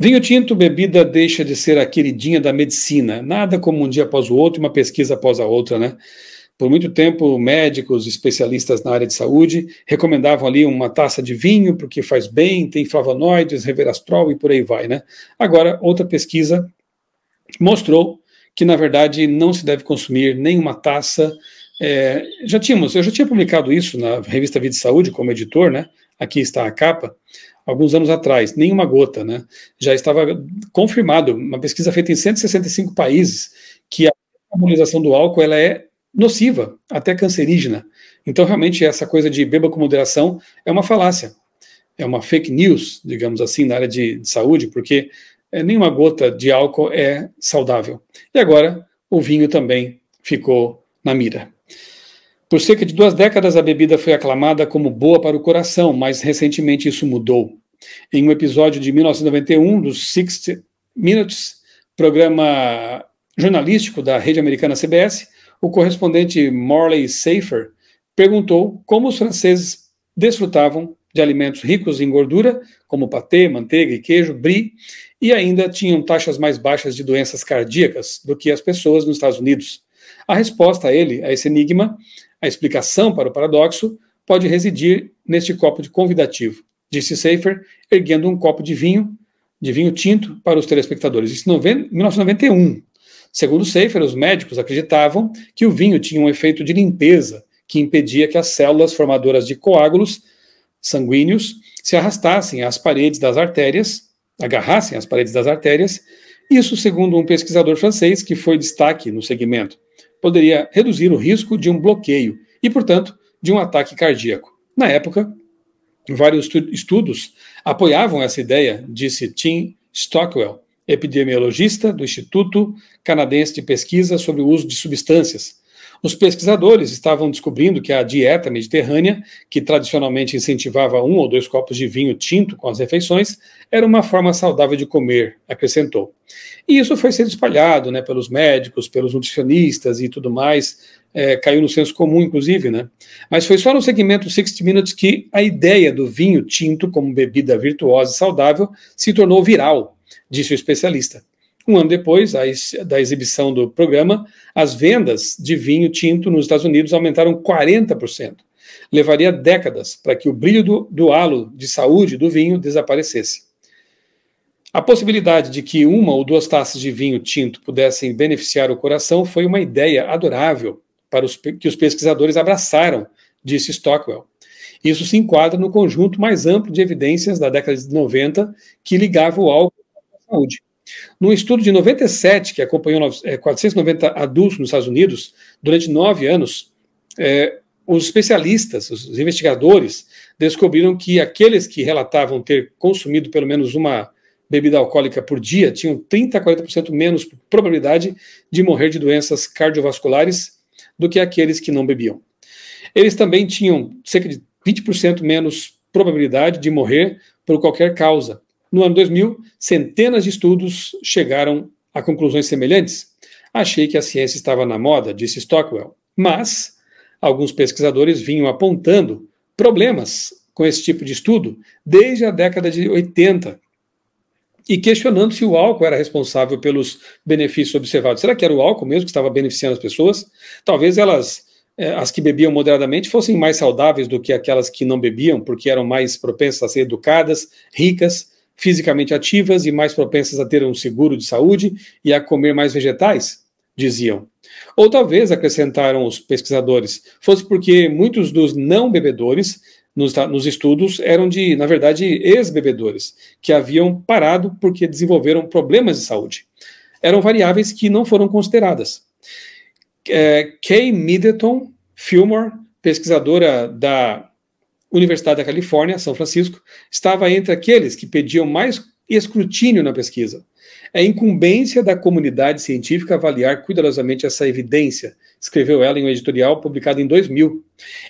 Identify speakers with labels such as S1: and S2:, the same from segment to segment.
S1: Vinho tinto, bebida, deixa de ser a queridinha da medicina. Nada como um dia após o outro, uma pesquisa após a outra, né? Por muito tempo, médicos, especialistas na área de saúde, recomendavam ali uma taça de vinho, porque faz bem, tem flavonoides, reverastrol e por aí vai, né? Agora, outra pesquisa mostrou que, na verdade, não se deve consumir nenhuma taça. É, já tínhamos, eu já tinha publicado isso na revista Vida e Saúde, como editor, né? aqui está a capa, alguns anos atrás, nenhuma gota, né? Já estava confirmado, uma pesquisa feita em 165 países, que a harmonização do álcool ela é nociva, até cancerígena. Então, realmente, essa coisa de beba com moderação é uma falácia, é uma fake news, digamos assim, na área de, de saúde, porque é, nenhuma gota de álcool é saudável. E agora, o vinho também ficou na mira. Por cerca de duas décadas, a bebida foi aclamada como boa para o coração, mas recentemente isso mudou. Em um episódio de 1991 do 60 Minutes, programa jornalístico da rede americana CBS, o correspondente Morley Safer perguntou como os franceses desfrutavam de alimentos ricos em gordura, como patê, manteiga e queijo, brie, e ainda tinham taxas mais baixas de doenças cardíacas do que as pessoas nos Estados Unidos. A resposta a ele, a esse enigma, a explicação para o paradoxo pode residir neste copo de convidativo, disse Seifer, erguendo um copo de vinho, de vinho tinto, para os telespectadores. Isso em 1991. Segundo Seifer, os médicos acreditavam que o vinho tinha um efeito de limpeza que impedia que as células formadoras de coágulos sanguíneos se arrastassem às paredes das artérias, agarrassem às paredes das artérias, isso segundo um pesquisador francês que foi destaque no segmento poderia reduzir o risco de um bloqueio e, portanto, de um ataque cardíaco. Na época, vários estudos apoiavam essa ideia, disse Tim Stockwell, epidemiologista do Instituto Canadense de Pesquisa sobre o Uso de Substâncias, os pesquisadores estavam descobrindo que a dieta mediterrânea, que tradicionalmente incentivava um ou dois copos de vinho tinto com as refeições, era uma forma saudável de comer, acrescentou. E isso foi sendo espalhado né, pelos médicos, pelos nutricionistas e tudo mais, é, caiu no senso comum, inclusive, né? Mas foi só no segmento 60 Minutes que a ideia do vinho tinto como bebida virtuosa e saudável se tornou viral, disse o especialista. Um ano depois da exibição do programa, as vendas de vinho tinto nos Estados Unidos aumentaram 40%. Levaria décadas para que o brilho do, do halo de saúde do vinho desaparecesse. A possibilidade de que uma ou duas taças de vinho tinto pudessem beneficiar o coração foi uma ideia adorável para os, que os pesquisadores abraçaram, disse Stockwell. Isso se enquadra no conjunto mais amplo de evidências da década de 90 que ligava o álcool à saúde. Num estudo de 97, que acompanhou 490 é, adultos nos Estados Unidos durante nove anos, é, os especialistas, os investigadores, descobriram que aqueles que relatavam ter consumido pelo menos uma bebida alcoólica por dia tinham 30% a 40% menos probabilidade de morrer de doenças cardiovasculares do que aqueles que não bebiam. Eles também tinham cerca de 20% menos probabilidade de morrer por qualquer causa, no ano 2000, centenas de estudos chegaram a conclusões semelhantes. Achei que a ciência estava na moda, disse Stockwell, mas alguns pesquisadores vinham apontando problemas com esse tipo de estudo desde a década de 80 e questionando se o álcool era responsável pelos benefícios observados. Será que era o álcool mesmo que estava beneficiando as pessoas? Talvez elas, eh, as que bebiam moderadamente, fossem mais saudáveis do que aquelas que não bebiam, porque eram mais propensas a ser educadas, ricas, fisicamente ativas e mais propensas a ter um seguro de saúde e a comer mais vegetais? Diziam. Ou talvez, acrescentaram os pesquisadores, fosse porque muitos dos não bebedores nos, nos estudos eram de, na verdade, ex-bebedores, que haviam parado porque desenvolveram problemas de saúde. Eram variáveis que não foram consideradas. É, Kay Middleton Fillmore, pesquisadora da Universidade da Califórnia, São Francisco, estava entre aqueles que pediam mais escrutínio na pesquisa. É incumbência da comunidade científica avaliar cuidadosamente essa evidência, escreveu ela em um editorial publicado em 2000.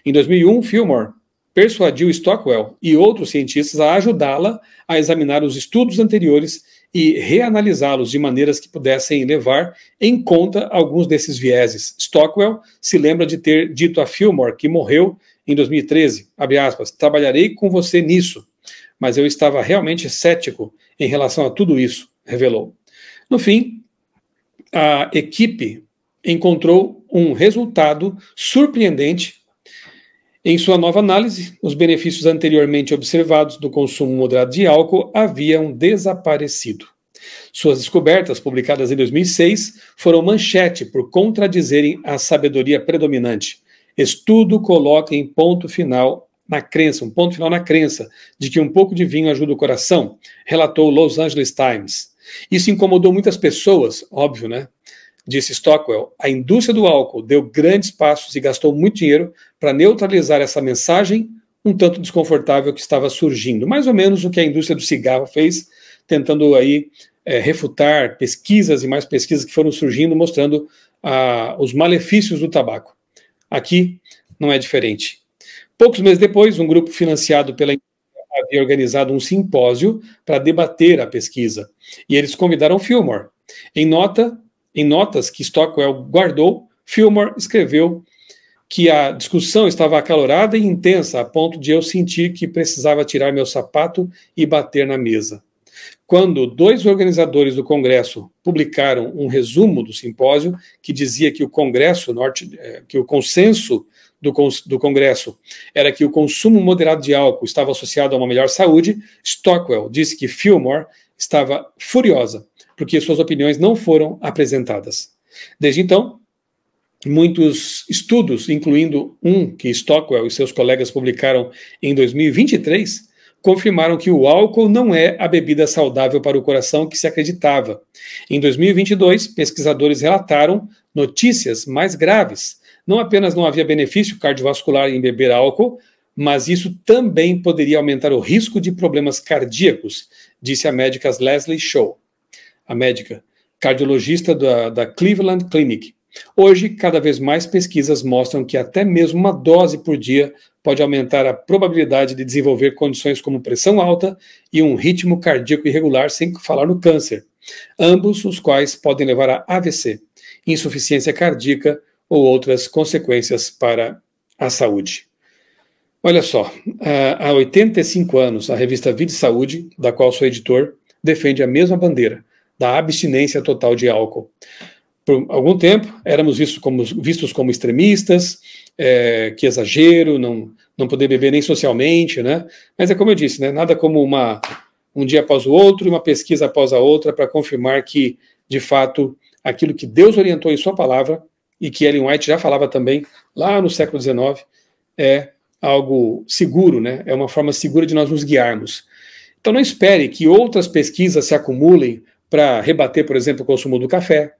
S1: Em 2001, Fillmore persuadiu Stockwell e outros cientistas a ajudá-la a examinar os estudos anteriores e reanalisá-los de maneiras que pudessem levar em conta alguns desses vieses. Stockwell se lembra de ter dito a Fillmore que morreu em 2013, aspas, trabalharei com você nisso, mas eu estava realmente cético em relação a tudo isso, revelou. No fim, a equipe encontrou um resultado surpreendente em sua nova análise, os benefícios anteriormente observados do consumo moderado de álcool haviam desaparecido. Suas descobertas, publicadas em 2006, foram manchete por contradizerem a sabedoria predominante, Estudo coloca em ponto final na crença, um ponto final na crença de que um pouco de vinho ajuda o coração, relatou o Los Angeles Times. Isso incomodou muitas pessoas, óbvio, né? Disse Stockwell, a indústria do álcool deu grandes passos e gastou muito dinheiro para neutralizar essa mensagem um tanto desconfortável que estava surgindo. Mais ou menos o que a indústria do cigarro fez, tentando aí é, refutar pesquisas e mais pesquisas que foram surgindo, mostrando ah, os malefícios do tabaco. Aqui não é diferente. Poucos meses depois, um grupo financiado pela havia organizado um simpósio para debater a pesquisa, e eles convidaram Fillmore. Em nota, em notas que Stockwell guardou, Fillmore escreveu que a discussão estava acalorada e intensa a ponto de eu sentir que precisava tirar meu sapato e bater na mesa. Quando dois organizadores do Congresso publicaram um resumo do simpósio que dizia que o Congresso norte, eh, que o consenso do, do Congresso era que o consumo moderado de álcool estava associado a uma melhor saúde, Stockwell disse que Fillmore estava furiosa porque suas opiniões não foram apresentadas. Desde então, muitos estudos, incluindo um que Stockwell e seus colegas publicaram em 2023, confirmaram que o álcool não é a bebida saudável para o coração que se acreditava. Em 2022, pesquisadores relataram notícias mais graves. Não apenas não havia benefício cardiovascular em beber álcool, mas isso também poderia aumentar o risco de problemas cardíacos, disse a médica Leslie Shaw, a médica cardiologista da, da Cleveland Clinic. Hoje, cada vez mais pesquisas mostram que até mesmo uma dose por dia pode aumentar a probabilidade de desenvolver condições como pressão alta e um ritmo cardíaco irregular, sem falar no câncer, ambos os quais podem levar a AVC, insuficiência cardíaca ou outras consequências para a saúde. Olha só, eh, há 85 anos, a revista Vida e Saúde, da qual sou editor, defende a mesma bandeira, da abstinência total de álcool por algum tempo éramos vistos como, vistos como extremistas, é, que exagero, não, não poder beber nem socialmente, né? Mas é como eu disse, né? Nada como uma um dia após o outro, uma pesquisa após a outra para confirmar que, de fato, aquilo que Deus orientou em sua palavra e que Ellen White já falava também lá no século XIX é algo seguro, né? É uma forma segura de nós nos guiarmos. Então não espere que outras pesquisas se acumulem para rebater, por exemplo, o consumo do café,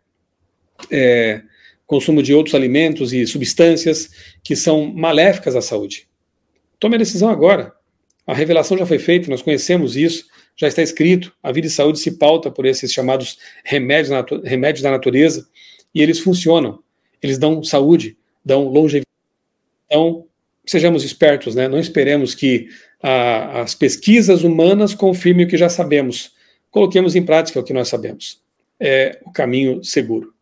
S1: é, consumo de outros alimentos e substâncias que são maléficas à saúde. Tome a decisão agora. A revelação já foi feita, nós conhecemos isso, já está escrito. A vida e saúde se pauta por esses chamados remédios, remédios da natureza e eles funcionam. Eles dão saúde, dão longevidade. Então, sejamos espertos, né? não esperemos que a, as pesquisas humanas confirmem o que já sabemos. Coloquemos em prática o que nós sabemos. É o caminho seguro.